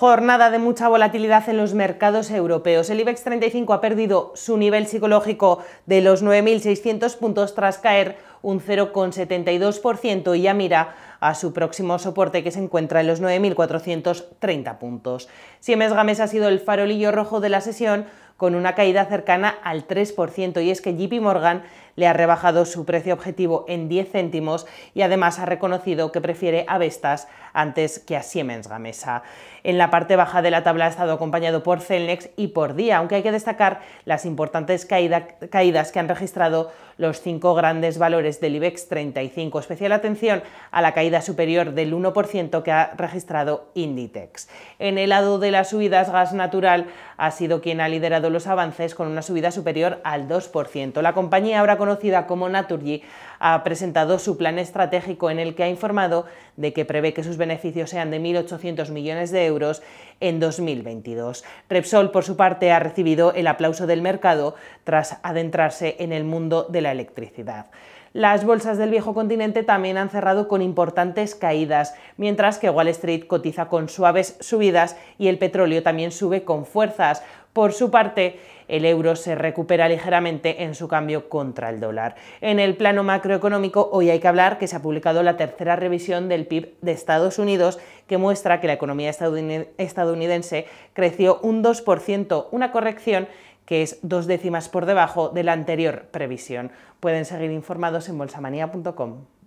Jornada de mucha volatilidad en los mercados europeos. El IBEX 35 ha perdido su nivel psicológico de los 9.600 puntos tras caer un 0,72% y ya mira a su próximo soporte que se encuentra en los 9.430 puntos. Siemens Games ha sido el farolillo rojo de la sesión con una caída cercana al 3%, y es que JP Morgan le ha rebajado su precio objetivo en 10 céntimos y además ha reconocido que prefiere a Vestas antes que a Siemens Gamesa. En la parte baja de la tabla ha estado acompañado por Celnex y por Día, aunque hay que destacar las importantes caídas que han registrado los cinco grandes valores del IBEX 35. Especial atención a la caída superior del 1% que ha registrado Inditex. En el lado de las subidas, Gas Natural ha sido quien ha liderado los avances con una subida superior al 2%. La compañía, ahora conocida como Naturgy, ha presentado su plan estratégico en el que ha informado de que prevé que sus beneficios sean de 1.800 millones de euros en 2022. Repsol, por su parte, ha recibido el aplauso del mercado tras adentrarse en el mundo de la electricidad. Las bolsas del viejo continente también han cerrado con importantes caídas, mientras que Wall Street cotiza con suaves subidas y el petróleo también sube con fuerzas. Por su parte, el euro se recupera ligeramente en su cambio contra el dólar. En el plano macroeconómico, hoy hay que hablar que se ha publicado la tercera revisión del PIB de Estados Unidos, que muestra que la economía estadounidense creció un 2%, una corrección que es dos décimas por debajo de la anterior previsión. Pueden seguir informados en bolsamanía.com.